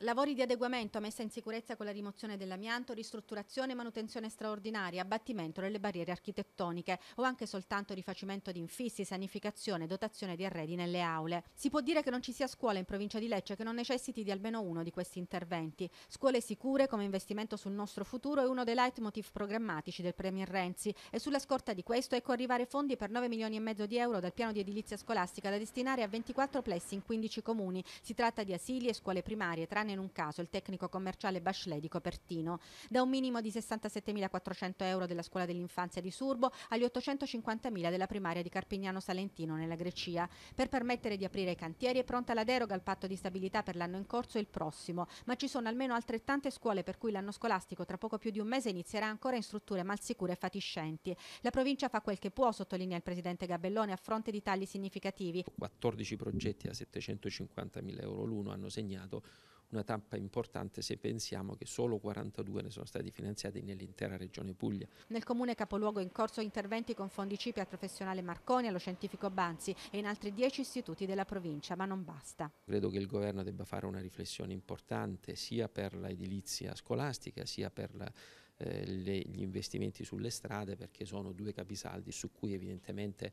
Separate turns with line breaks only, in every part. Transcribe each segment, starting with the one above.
Lavori di adeguamento, messa in sicurezza con la rimozione dell'amianto, ristrutturazione, e manutenzione straordinaria, abbattimento delle barriere architettoniche o anche soltanto rifacimento di infissi, sanificazione, dotazione di arredi nelle aule. Si può dire che non ci sia scuola in provincia di Lecce che non necessiti di almeno uno di questi interventi. Scuole sicure come investimento sul nostro futuro è uno dei leitmotiv programmatici del Premier Renzi e sulla scorta di questo ecco arrivare fondi per 9 milioni e mezzo di euro dal piano di edilizia scolastica da destinare a 24 plessi in 15 comuni. Si tratta di asili e scuole primarie, tranne tranne in un caso, il tecnico commerciale Bachelet di Copertino, da un minimo di 67.400 euro della scuola dell'infanzia di Surbo agli 850.000 della primaria di Carpignano Salentino nella Grecia, per permettere di aprire i cantieri è pronta la deroga al patto di stabilità per l'anno in corso e il prossimo, ma ci sono almeno altrettante scuole per cui l'anno scolastico tra poco più di un mese inizierà ancora in strutture malsicure e fatiscenti. La provincia fa quel che può, sottolinea il presidente Gabellone, a fronte di tagli significativi.
14 progetti a 750.000 euro l'uno hanno segnato una tappa importante se pensiamo che solo 42 ne sono stati finanziati nell'intera regione Puglia.
Nel comune capoluogo in corso interventi con fondi CIPI al professionale Marconi, allo scientifico Banzi e in altri 10 istituti della provincia, ma non basta.
Credo che il governo debba fare una riflessione importante sia per l'edilizia scolastica sia per la eh, gli investimenti sulle strade perché sono due capisaldi su cui evidentemente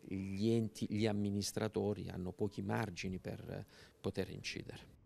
gli enti, gli amministratori hanno pochi margini per eh, poter incidere.